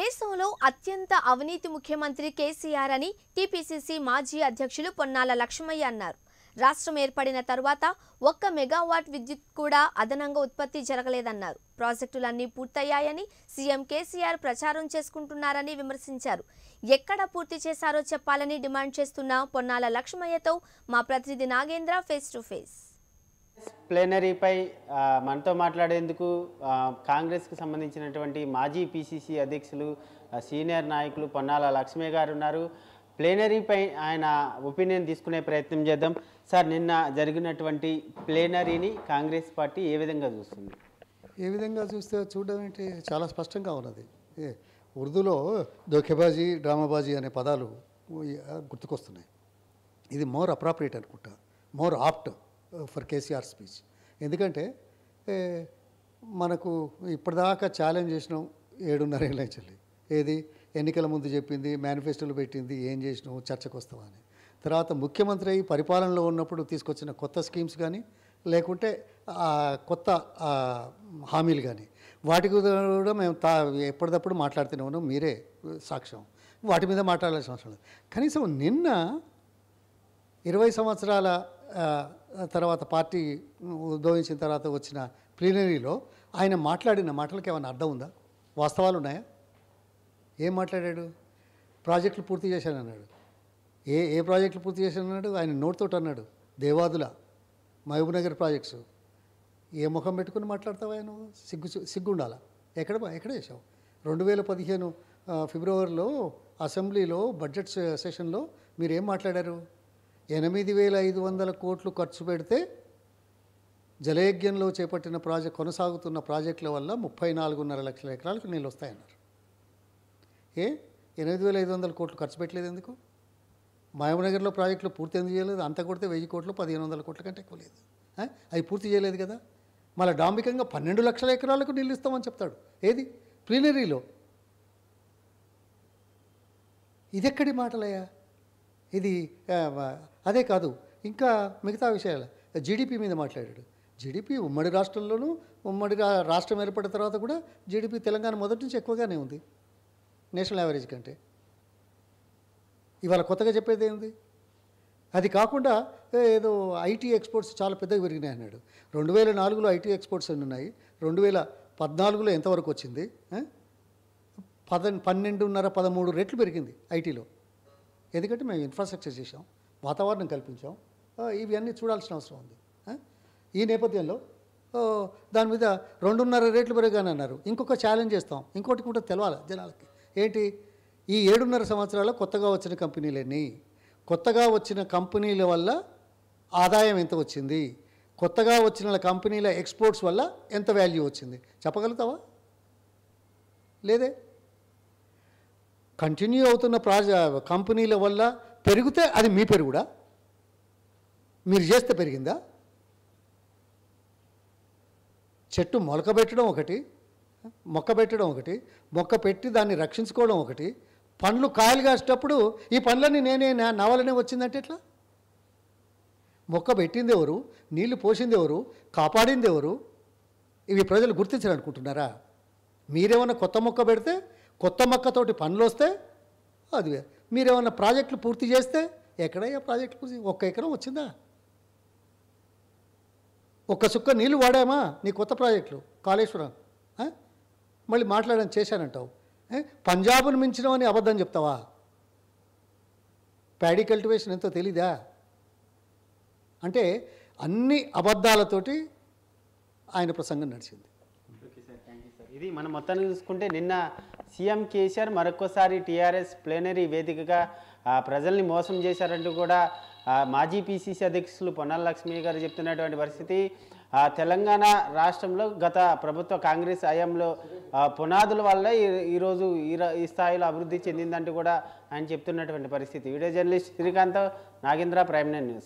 దేశంలో అత్యంత అవినీతి ముఖ్యమంత్రి కేసీఆర్ అని టీపీసీసీ మాజీ అధ్యక్షులు పొన్నాల లక్ష్మయ్య అన్నారు రాష్ట్రం ఏర్పడిన తర్వాత ఒక్క మెగావాట్ విద్యుత్ కూడా అదనంగా ఉత్పత్తి జరగలేదన్నారు ప్రాజెక్టులన్నీ పూర్తయ్యాయని సీఎం కేసీఆర్ ప్రచారం చేసుకుంటున్నారని విమర్శించారు ఎక్కడ పూర్తి చేశారో చెప్పాలని డిమాండ్ చేస్తున్న పొన్నాల లక్ష్మయ్యతో మా ప్రతినిధి నాగేంద్ర ఫేస్ టు ఫేస్ ప్లేనరీపై మనతో మాట్లాడేందుకు కాంగ్రెస్కి సంబంధించినటువంటి మాజీ పిసిసి అధ్యక్షులు సీనియర్ నాయకులు పొన్నాల లక్ష్మీ గారు ఉన్నారు ప్లేనరీపై ఆయన ఒపీనియన్ తీసుకునే ప్రయత్నం చేద్దాం సార్ నిన్న జరిగినటువంటి ప్లేనరీని కాంగ్రెస్ పార్టీ ఏ విధంగా చూస్తుంది ఏ విధంగా చూస్తే చూడడం చాలా స్పష్టంగా ఉన్నది ఉర్దూలో దోఖెబాజీ డ్రామాబాజీ అనే పదాలు గుర్తుకొస్తున్నాయి ఇది మోర్ అప్రాప్రియేట్ అనుకుంటా more apt for KCR speech ఎందుకంటే మనకు ఇప్పటిదాకా ఛాలెంజ్ చేసినాం ఏడున్నర ఏళ్ళ చెల్లి ఏది ఎన్నికల ముందు చెప్పింది మేనిఫెస్టోలు పెట్టింది ఏం చేసినావు చర్చకు వస్తామని తర్వాత ముఖ్యమంత్రి అయ్యి పరిపాలనలో ఉన్నప్పుడు తీసుకొచ్చిన కొత్త స్కీమ్స్ కానీ లేకుంటే కొత్త హామీలు కానీ వాటి కూడా మేము తా ఎప్పటికప్పుడు మాట్లాడుతూనే ఉన్నాం మీరే సాక్ష్యం వాటి మీద మాట్లాడాల్సిన అవసరం లేదు కనీసం నిన్న ఇరవై సంవత్సరాల తర్వాత పార్టీ ఉద్భవించిన తర్వాత వచ్చిన ప్లీనరీలో ఆయన మాట్లాడిన మాటలకు ఏమైనా అర్థం ఉందా వాస్తవాలు ఉన్నాయా ఏం మాట్లాడాడు ప్రాజెక్టులు పూర్తి చేశానన్నాడు ఏ ఏ ప్రాజెక్టులు పూర్తి చేశానన్నాడు ఆయన నోటితోటి అన్నాడు దేవాదుల మహబూబ్నగర్ ప్రాజెక్ట్స్ ఏ ముఖం పెట్టుకుని మాట్లాడతావు ఆయన సిగ్గు సిగ్గుండాలా ఎక్కడ ఎక్కడ చేసావు రెండు వేల పదిహేను ఫిబ్రవరిలో అసెంబ్లీలో బడ్జెట్ సెషన్లో మీరు ఏం మాట్లాడారు ఎనిమిది వేల ఐదు వందల కోట్లు ఖర్చు పెడితే జలయజ్ఞంలో చేపట్టిన ప్రాజెక్ట్ కొనసాగుతున్న ప్రాజెక్టుల వల్ల ముప్పై నాలుగున్నర లక్షల ఎకరాలకు నీళ్ళు వస్తాయన్నారు ఏ ఎనిమిది వేల ఐదు వందల కోట్లు ఖర్చు పెట్టలేదు ఎందుకు మహబూబ్నగర్లో ప్రాజెక్టులు పూర్తి ఎందుకు చేయలేదు అంత కొడితే వెయ్యి కోట్లు పదిహేను వందల కోట్ల కంటే ఎక్కువ లేదు అవి పూర్తి చేయలేదు కదా మళ్ళీ డాంబికంగా పన్నెండు లక్షల ఎకరాలకు నీళ్ళు ఇస్తామని చెప్తాడు ఏది ప్లీనరీలో ఇదెక్కడి మాటలయ్యా ఇది అదే కాదు ఇంకా మిగతా విషయాలు జీడిపి మీద మాట్లాడాడు జీడిపి ఉమ్మడి రాష్ట్రంలోనూ ఉమ్మడి రాష్ట్రం ఏర్పడిన తర్వాత కూడా జీడిపి తెలంగాణ మొదటి నుంచి ఎక్కువగానే ఉంది నేషనల్ యావరేజ్ కంటే ఇవాళ కొత్తగా చెప్పేది ఏంది అది కాకుండా ఏదో ఐటీ ఎక్స్పోర్ట్స్ చాలా పెద్దగా పెరిగినాయి అన్నాడు రెండు వేల నాలుగులో ఐటీ ఎక్స్పోర్ట్స్ అని ఉన్నాయి రెండు వేల పద్నాలుగులో ఎంతవరకు వచ్చింది పద పన్నెండున్నర పదమూడు రెట్లు పెరిగింది ఐటీలో ఎందుకంటే మేము ఇన్ఫ్రాస్ట్రక్చర్ చేసాం వాతావరణం కల్పించాం ఇవన్నీ చూడాల్సిన అవసరం ఉంది ఈ నేపథ్యంలో దాని మీద రెండున్నర రేట్లు పెరగానే అన్నారు ఇంకొక ఛాలెంజ్ చేస్తాం ఇంకోటి కూడా తెలవాలి జనాలకి ఏంటి ఈ ఏడున్నర సంవత్సరాల్లో కొత్తగా వచ్చిన కంపెనీలన్నీ కొత్తగా వచ్చిన కంపెనీల వల్ల ఆదాయం ఎంత వచ్చింది కొత్తగా వచ్చిన కంపెనీల ఎక్స్పోర్ట్స్ వల్ల ఎంత వాల్యూ వచ్చింది చెప్పగలుగుతావా లేదే కంటిన్యూ అవుతున్న ప్రాజె కంపెనీల వల్ల పెరిగితే అది మీ పెరుగుడా మీరు చేస్తే పెరిగిందా చెట్టు మొలక పెట్టడం ఒకటి మొక్క పెట్టడం ఒకటి మొక్క పెట్టి దాన్ని రక్షించుకోవడం ఒకటి పండ్లు కాయలు కాసేటప్పుడు ఈ పండ్లన్నీ నేనే నా వచ్చిందంటే ఎట్లా మొక్క పెట్టింది ఎవరు నీళ్లు పోసింది ఎవరు కాపాడింది ఎవరు ఇవి ప్రజలు గుర్తించాలనుకుంటున్నారా మీరేమన్నా కొత్త మొక్క పెడితే కొత్త మక్కతోటి పనులు వస్తే అది ఏమైనా ప్రాజెక్టులు పూర్తి చేస్తే ఎక్కడయ్యా ప్రాజెక్టులు పూర్తి ఒక్క ఎకరం వచ్చిందా ఒక్క సుక్క నీళ్ళు వాడామా నీ కొత్త ప్రాజెక్టులు కాళేశ్వరం మళ్ళీ మాట్లాడడం చేశానంటావు పంజాబ్ను మించినవని అబద్ధం చెప్తావా ప్యాడీ కల్టివేషన్ ఎంతో తెలీదా అంటే అన్ని అబద్ధాలతోటి ఆయన ప్రసంగం నడిచింది ఇది మనం మొత్తాన్ని చూసుకుంటే నిన్న సీఎం కేసీఆర్ మరొకసారి టీఆర్ఎస్ ప్లేనరీ వేదికగా ప్రజల్ని మోసం చేశారంటూ కూడా మాజీ పిసిసి అధ్యక్షులు పొన్నాల లక్ష్మి గారు చెప్తున్నటువంటి పరిస్థితి తెలంగాణ రాష్ట్రంలో గత ప్రభుత్వ కాంగ్రెస్ హయాంలో పునాదుల వల్ల ఈరోజు ఈ స్థాయిలో అభివృద్ధి చెందిందంటూ కూడా ఆయన చెప్తున్నటువంటి పరిస్థితి video journalist Srikanth Nagendra prime news